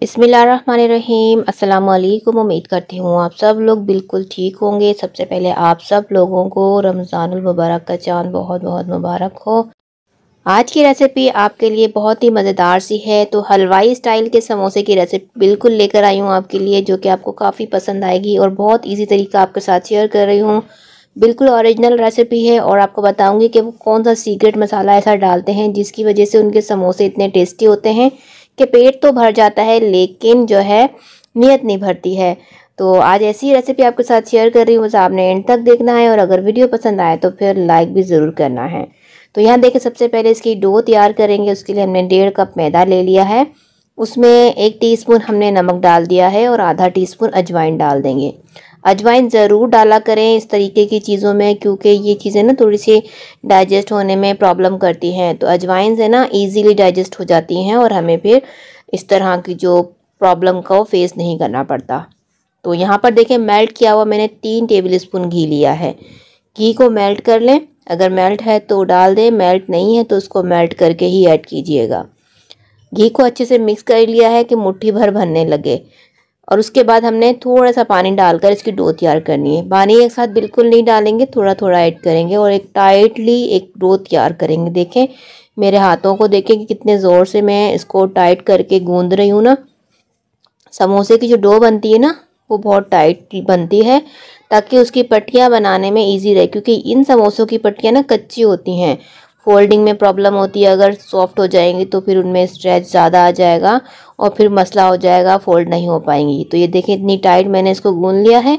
बिसमीम् उम्मीद करती हूँ आप सब लोग बिल्कुल ठीक होंगे सबसे पहले आप सब लोगों को रमज़ानमबारक का चांद बहुत बहुत मुबारक हो आज की रेसिपी आपके लिए बहुत ही मज़ेदार सी है तो हलवाई स्टाइल के समोसे की रेसिपी बिल्कुल लेकर आई हूँ आपके लिए जो कि आपको काफ़ी पसंद आएगी और बहुत ईजी तरीका आपके साथ शेयर कर रही हूँ बिल्कुल ओरिजिनल रेसिपी है और आपको बताऊँगी कि वो कौन सा सीक्रेट मसाला ऐसा डालते हैं जिसकी वजह से उनके समोसे इतने टेस्टी होते हैं कि पेट तो भर जाता है लेकिन जो है नीयत नहीं भरती है तो आज ऐसी रेसिपी आपके साथ शेयर कर रही हूँ बस आपने एंड तक देखना है और अगर वीडियो पसंद आए तो फिर लाइक भी ज़रूर करना है तो यहाँ देखें सबसे पहले इसकी डो तैयार करेंगे उसके लिए हमने डेढ़ कप मैदा ले लिया है उसमें एक टीस्पून हमने नमक डाल दिया है और आधा टीस्पून अजवाइन डाल देंगे अजवाइन ज़रूर डाला करें इस तरीके की चीज़ों में क्योंकि ये चीज़ें ना थोड़ी सी डाइजेस्ट होने में प्रॉब्लम करती हैं तो अजवाइन से ना इजीली डाइजेस्ट हो जाती हैं और हमें फिर इस तरह की जो प्रॉब्लम को फेस नहीं करना पड़ता तो यहाँ पर देखें मेल्ट किया हुआ मैंने तीन टेबल स्पून घी लिया है घी को मेल्ट कर लें अगर मेल्ट है तो डाल दें मेल्ट नहीं है तो उसको मेल्ट करके ही ऐड कीजिएगा घी को अच्छे से मिक्स कर लिया है कि मुट्ठी भर भरने लगे और उसके बाद हमने थोड़ा सा पानी डालकर इसकी डो तैयार करनी है पानी एक साथ बिल्कुल नहीं डालेंगे थोड़ा थोड़ा ऐड करेंगे और एक टाइटली एक डो तैयार करेंगे देखें मेरे हाथों को देखें कि कितने ज़ोर से मैं इसको टाइट करके गूंद रही हूँ ना समोसे की जो डो बनती है ना वो बहुत टाइट बनती है ताकि उसकी पट्टियाँ बनाने में इजी रहे क्योंकि इन समोसों की पट्टियाँ ना कच्ची होती हैं फोल्डिंग में प्रॉब्लम होती है अगर सॉफ्ट हो जाएंगी तो फिर उनमें स्ट्रेच ज़्यादा आ जाएगा और फिर मसला हो जाएगा फोल्ड नहीं हो पाएंगी तो ये देखें इतनी टाइट मैंने इसको गून लिया है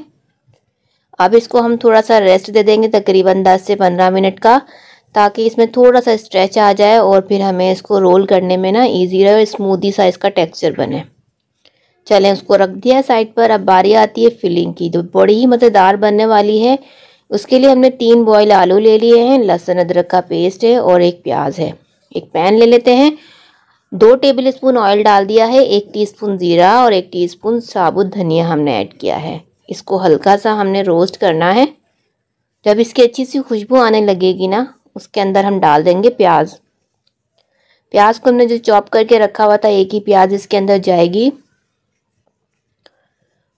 अब इसको हम थोड़ा सा रेस्ट दे देंगे तकरीबन दस से पंद्रह मिनट का ताकि इसमें थोड़ा सा स्ट्रेच आ जाए और फिर हमें इसको रोल करने में ना ईजी रहे और स्मूदी सा इसका टेक्स्चर बने चलें उसको रख दिया साइड पर अब बारी आती है फिलिंग की जो बड़ी ही मज़ेदार बनने वाली है उसके लिए हमने तीन बॉयल आलू ले लिए हैं लहसुन अदरक का पेस्ट है और एक प्याज है एक पैन ले लेते हैं दो टेबल स्पून ऑयल डाल दिया है एक टीस्पून ज़ीरा और एक टीस्पून साबुत धनिया हमने ऐड किया है इसको हल्का सा हमने रोस्ट करना है जब इसकी अच्छी सी खुशबू आने लगेगी ना उसके अंदर हम डाल देंगे प्याज प्याज को हमने जो चॉप करके रखा हुआ था एक ही प्याज इसके अंदर जाएगी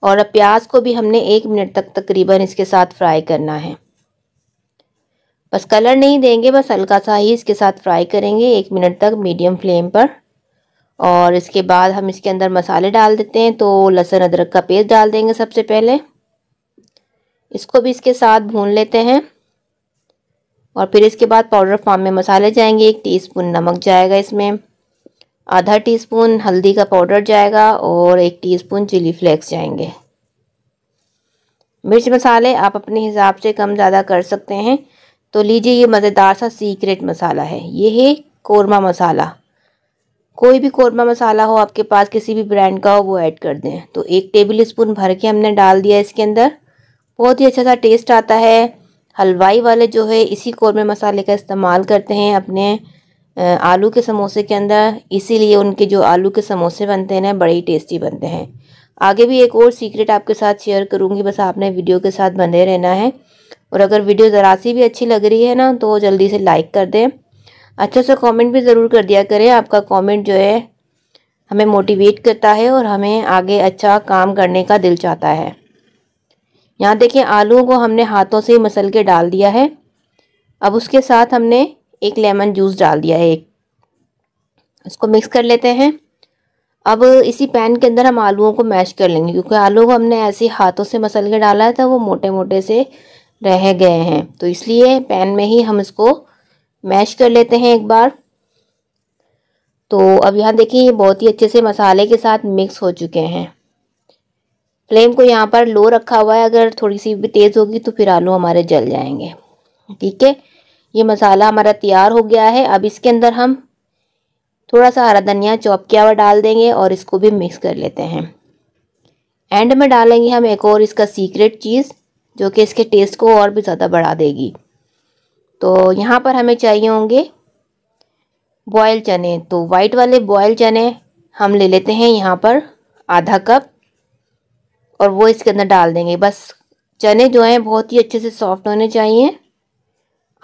और अब प्याज को भी हमने एक मिनट तक तकरीबन इसके साथ फ्राई करना है बस कलर नहीं देंगे बस हल्का सा ही इसके साथ फ्राई करेंगे एक मिनट तक मीडियम फ्लेम पर और इसके बाद हम इसके अंदर मसाले डाल देते हैं तो लहसुन अदरक का पेस्ट डाल देंगे सबसे पहले इसको भी इसके साथ भून लेते हैं और फिर इसके बाद पाउडर फॉर्म में मसाले जाएंगे एक टीस्पून नमक जाएगा इसमें आधा टीस्पून हल्दी का पाउडर जाएगा और एक टीस्पून चिली फ्लेक्स जाएंगे मिर्च मसाले आप अपने हिसाब से कम ज़्यादा कर सकते हैं तो लीजिए ये मज़ेदार सा सीक्रेट मसाला है ये है कौरमा मसाला कोई भी कौरमा मसाला हो आपके पास किसी भी ब्रांड का हो वो ऐड कर दें तो एक टेबल स्पून भर के हमने डाल दिया इसके अंदर बहुत ही अच्छा सा टेस्ट आता है हलवाई वाले जो है इसी कौरमे मसाले का इस्तेमाल करते हैं अपने आलू के समोसे के अंदर इसीलिए उनके जो आलू के समोसे बनते हैं ना बड़े ही टेस्टी बनते हैं आगे भी एक और सीक्रेट आपके साथ शेयर करूँगी बस आपने वीडियो के साथ बने रहना है और अगर वीडियो ज़रा सी भी अच्छी लग रही है ना तो जल्दी से लाइक कर दें अच्छा सा कमेंट भी ज़रूर कर दिया करें आपका कमेंट जो है हमें मोटिवेट करता है और हमें आगे अच्छा काम करने का दिल चाहता है यहाँ देखिए आलू को हमने हाथों से मसल के डाल दिया है अब उसके साथ हमने एक लेमन जूस डाल दिया है एक इसको मिक्स कर लेते हैं अब इसी पैन के अंदर हम आलूओं को मैश कर लेंगे क्योंकि आलू को हमने ऐसे हाथों से मसल के डाला तो वो मोटे मोटे से रह गए हैं तो इसलिए पैन में ही हम इसको मैश कर लेते हैं एक बार तो अब यहाँ देखिए ये बहुत ही अच्छे से मसाले के साथ मिक्स हो चुके हैं फ्लेम को यहाँ पर लो रखा हुआ है अगर थोड़ी सी भी तेज़ होगी तो फिर आलू हमारे जल जाएंगे ठीक है ये मसाला हमारा तैयार हो गया है अब इसके अंदर हम थोड़ा सा हरा धनिया चॉप किया हुआ डाल देंगे और इसको भी मिक्स कर लेते हैं एंड में डालेंगे हम एक और इसका सीक्रेट चीज़ जो कि इसके टेस्ट को और भी ज़्यादा बढ़ा देगी तो यहाँ पर हमें चाहिए होंगे बॉयल चने तो वाइट वाले बॉयल चने हम ले लेते हैं यहाँ पर आधा कप और वो इसके अंदर डाल देंगे बस चने जो हैं बहुत ही अच्छे से सॉफ्ट होने चाहिए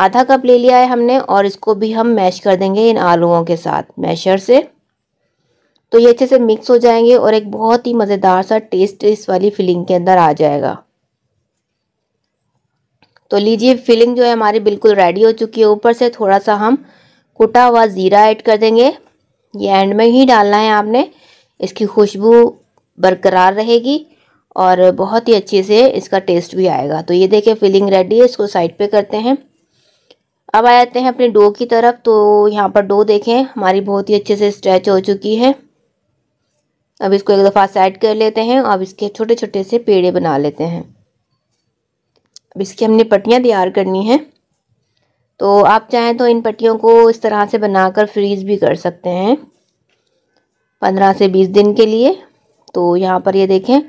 आधा कप ले लिया है हमने और इसको भी हम मैश कर देंगे इन आलूओं के साथ मैशर से तो ये अच्छे से मिक्स हो जाएंगे और एक बहुत ही मज़ेदार सा टेस्ट इस वाली फिलिंग के अंदर आ जाएगा तो लीजिए फिलिंग जो है हमारी बिल्कुल रेडी हो चुकी है ऊपर से थोड़ा सा हम कुटा हुआ ज़ीरा ऐड कर देंगे ये एंड में ही डालना है आपने इसकी खुशबू बरकरार रहेगी और बहुत ही अच्छे से इसका टेस्ट भी आएगा तो ये देखिए फिलिंग रेडी है इसको साइड पे करते हैं अब आ जाते हैं अपने डो की तरफ तो यहाँ पर डो देखें हमारी बहुत ही अच्छे से स्ट्रेच हो चुकी है अब इसको एक दफ़ा सेट कर लेते हैं अब इसके छोटे छोटे से पेड़े बना लेते हैं अब इसकी हमने पट्टियाँ तैयार करनी हैं तो आप चाहें तो इन पट्टियों को इस तरह से बनाकर फ्रीज़ भी कर सकते हैं पंद्रह से बीस दिन के लिए तो यहाँ पर ये देखें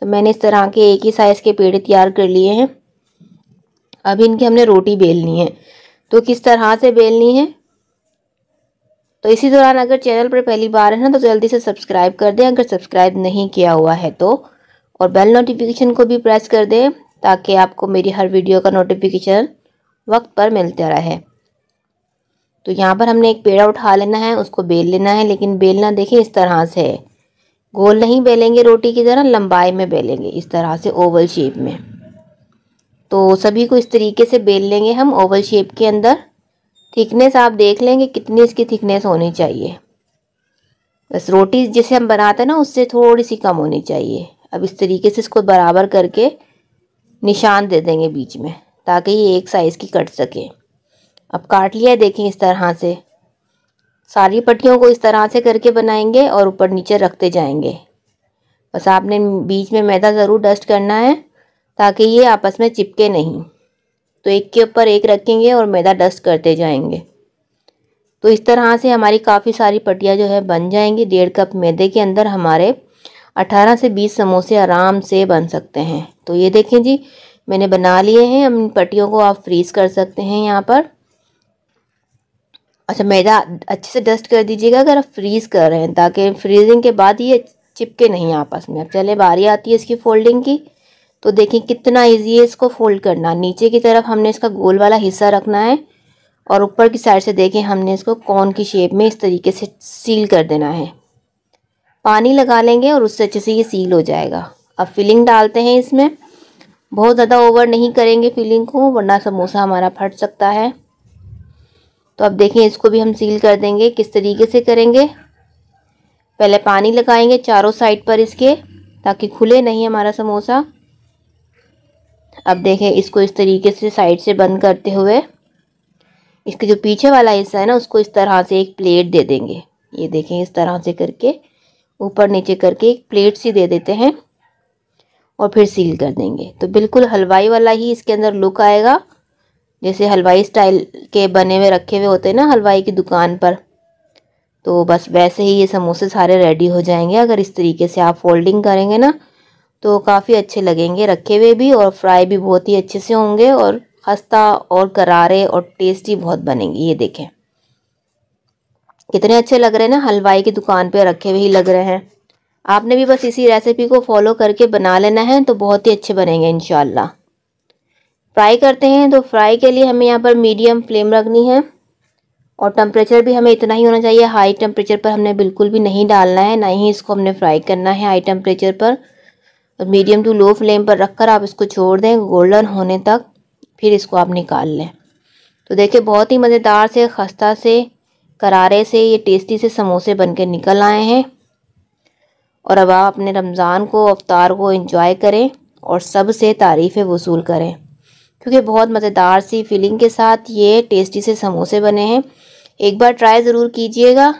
तो मैंने इस तरह के एक ही साइज़ के पेड़े तैयार कर लिए हैं अब इनकी हमने रोटी बेलनी है तो किस तरह से बेलनी है तो इसी दौरान अगर चैनल पर पहली बार है ना तो जल्दी से सब्सक्राइब कर दें अगर सब्सक्राइब नहीं किया हुआ है तो और बेल नोटिफिकेशन को भी प्रेस कर दें ताकि आपको मेरी हर वीडियो का नोटिफिकेशन वक्त पर मिलता रहे तो यहाँ पर हमने एक पेड़ा उठा लेना है उसको बेल लेना है लेकिन बेलना देखें इस तरह से गोल नहीं बेलेंगे रोटी की तरह लंबाई में बेलेंगे इस तरह से ओवल शेप में तो सभी को इस तरीके से बेल लेंगे हम ओवल शेप के अंदर थिकनेस आप देख लेंगे कितनी इसकी थिकनेस होनी चाहिए बस रोटी जैसे हम बनाते हैं ना उससे थोड़ी सी कम होनी चाहिए अब इस तरीके से इसको बराबर करके निशान दे देंगे बीच में ताकि ये एक साइज़ की कट सके अब काट लिया देखें इस तरह से सारी पट्टियों को इस तरह से करके बनाएंगे और ऊपर नीचे रखते जाएंगे बस आपने बीच में मैदा ज़रूर डस्ट करना है ताकि ये आपस में चिपके नहीं तो एक के ऊपर एक रखेंगे और मैदा डस्ट करते जाएंगे तो इस तरह से हमारी काफ़ी सारी पट्टियाँ जो है बन जाएंगी डेढ़ कप मैदे के अंदर हमारे 18 से 20 समोसे आराम से बन सकते हैं तो ये देखें जी मैंने बना लिए हैं हम पट्टियों को आप फ्रीज़ कर सकते हैं यहाँ पर अच्छा मैदा अच्छे से डस्ट कर दीजिएगा अगर आप फ्रीज़ कर रहे हैं ताकि फ्रीजिंग के बाद ये चिपके नहीं आपस में अब चले बारी आती है इसकी फोल्डिंग की तो देखें कितना इजी है इसको फोल्ड करना नीचे की तरफ हमने इसका गोल वाला हिस्सा रखना है और ऊपर की साइड से देखें हमने इसको कॉन की शेप में इस तरीके से सील कर देना है पानी लगा लेंगे और उससे अच्छे से ये सील हो जाएगा अब फिलिंग डालते हैं इसमें बहुत ज़्यादा ओवर नहीं करेंगे फिलिंग को वरना समोसा हमारा फट सकता है तो अब देखें इसको भी हम सील कर देंगे किस तरीके से करेंगे पहले पानी लगाएंगे चारों साइड पर इसके ताकि खुले नहीं हमारा समोसा अब देखें इसको इस तरीके से साइड से बंद करते हुए इसके जो पीछे वाला हिस्सा है ना उसको इस तरह से एक प्लेट दे देंगे ये देखें इस तरह से करके ऊपर नीचे करके एक प्लेट सी दे देते हैं और फिर सील कर देंगे तो बिल्कुल हलवाई वाला ही इसके अंदर लुक आएगा जैसे हलवाई स्टाइल के बने हुए रखे हुए होते हैं ना हलवाई की दुकान पर तो बस वैसे ही ये समोसे सारे रेडी हो जाएंगे अगर इस तरीके से आप फोल्डिंग करेंगे ना तो काफ़ी अच्छे लगेंगे रखे हुए भी और फ्राई भी बहुत ही अच्छे से होंगे और खस्ता और करारे और टेस्टी बहुत बनेंगे ये देखें कितने अच्छे लग रहे हैं ना हलवाई की दुकान पे रखे हुए ही लग रहे हैं आपने भी बस इसी रेसिपी को फॉलो करके बना लेना है तो बहुत ही अच्छे बनेंगे इन फ्राई करते हैं तो फ्राई के लिए हमें यहाँ पर मीडियम फ्लेम रखनी है और टेम्परेचर भी हमें इतना ही होना चाहिए हाई टेम्परेचर पर हमने बिल्कुल भी नहीं डालना है ना ही इसको हमने फ्राई करना है हाई टेम्परेचर पर और मीडियम टू लो फ्लेम पर रखकर आप इसको छोड़ दें गोल्डन होने तक फिर इसको आप निकाल लें तो देखिए बहुत ही मज़ेदार से खस्ता से करारे से ये टेस्टी से समोसे बनकर निकल आए हैं और अब आप अपने रमज़ान को अवतार को इंजॉय करें और सब से तारीफ़ें वसूल करें क्योंकि बहुत मज़ेदार सी फीलिंग के साथ ये टेस्टी से समोसे बने हैं एक बार ट्राई ज़रूर कीजिएगा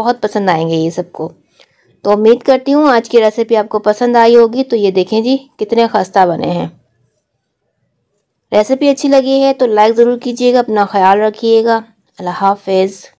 बहुत पसंद आएंगे ये सबको तो उम्मीद करती हूँ आज की रेसिपी आपको पसंद आई होगी तो ये देखें जी कितने खस्ता बने हैं रेसिपी अच्छी लगी है तो लाइक ज़रूर कीजिएगा अपना ख्याल रखिएगा अल्लाह हाफिज़